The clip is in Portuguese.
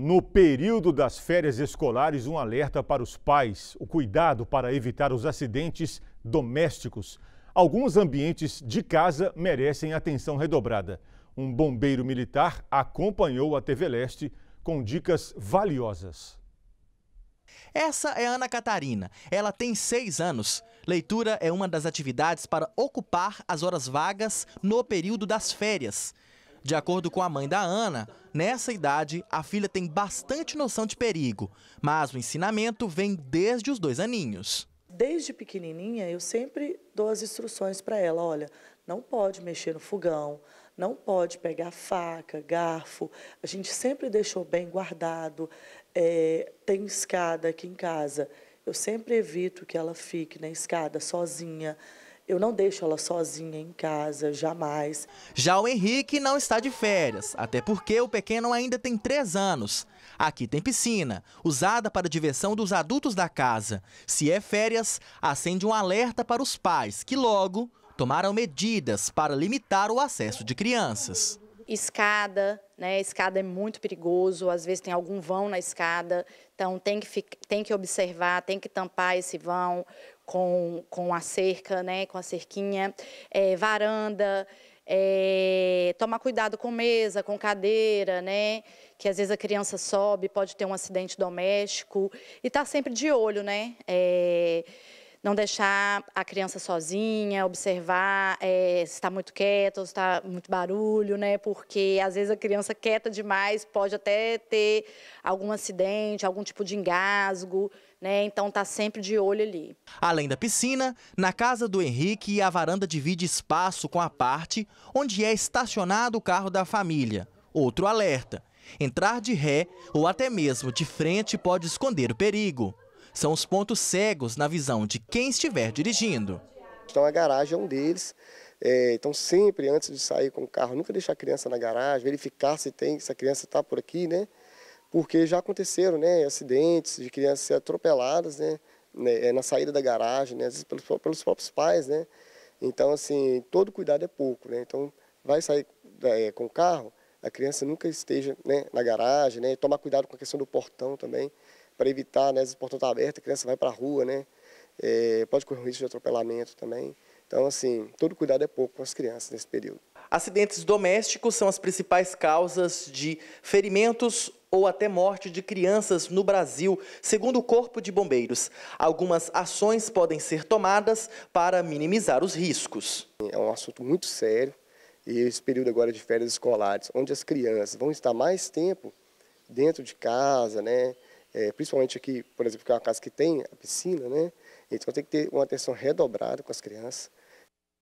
No período das férias escolares, um alerta para os pais: o cuidado para evitar os acidentes domésticos. Alguns ambientes de casa merecem atenção redobrada. Um bombeiro militar acompanhou a TV Leste com dicas valiosas. Essa é Ana Catarina. Ela tem seis anos. Leitura é uma das atividades para ocupar as horas vagas no período das férias. De acordo com a mãe da Ana, nessa idade a filha tem bastante noção de perigo, mas o ensinamento vem desde os dois aninhos. Desde pequenininha eu sempre dou as instruções para ela, olha, não pode mexer no fogão, não pode pegar faca, garfo, a gente sempre deixou bem guardado, é, tem escada aqui em casa, eu sempre evito que ela fique na escada sozinha, eu não deixo ela sozinha em casa, jamais. Já o Henrique não está de férias, até porque o pequeno ainda tem três anos. Aqui tem piscina, usada para diversão dos adultos da casa. Se é férias, acende um alerta para os pais, que logo tomaram medidas para limitar o acesso de crianças. Escada, né? Escada é muito perigoso, às vezes tem algum vão na escada, então tem que, tem que observar, tem que tampar esse vão, com, com a cerca, né, com a cerquinha, é, varanda, é, tomar cuidado com mesa, com cadeira, né? Que às vezes a criança sobe, pode ter um acidente doméstico e tá sempre de olho, né? É, não deixar a criança sozinha, observar é, se está muito quieta ou se está muito barulho, né? Porque às vezes a criança quieta demais pode até ter algum acidente, algum tipo de engasgo. Né? Então tá sempre de olho ali. Além da piscina, na casa do Henrique a varanda divide espaço com a parte onde é estacionado o carro da família. Outro alerta: entrar de ré ou até mesmo de frente pode esconder o perigo são os pontos cegos na visão de quem estiver dirigindo. Então a garagem é um deles. É, então sempre antes de sair com o carro, nunca deixar a criança na garagem, verificar se tem, se a criança está por aqui, né? Porque já aconteceram, né, acidentes de crianças ser atropeladas, né, né, é, na saída da garagem, né, às vezes pelos, pelos próprios pais, né? Então assim, todo cuidado é pouco, né? Então vai sair é, com o carro, a criança nunca esteja né, na garagem, né? Tomar cuidado com a questão do portão também para evitar, né? Às vezes o portão está aberto, a criança vai para a rua, né? É, pode correr um risco de atropelamento também. Então, assim, todo cuidado é pouco com as crianças nesse período. Acidentes domésticos são as principais causas de ferimentos ou até morte de crianças no Brasil, segundo o Corpo de Bombeiros. Algumas ações podem ser tomadas para minimizar os riscos. É um assunto muito sério e esse período agora de férias escolares, onde as crianças vão estar mais tempo dentro de casa, né? É, principalmente aqui, por exemplo, que é uma casa que tem a piscina, né? Então tem que ter uma atenção redobrada com as crianças.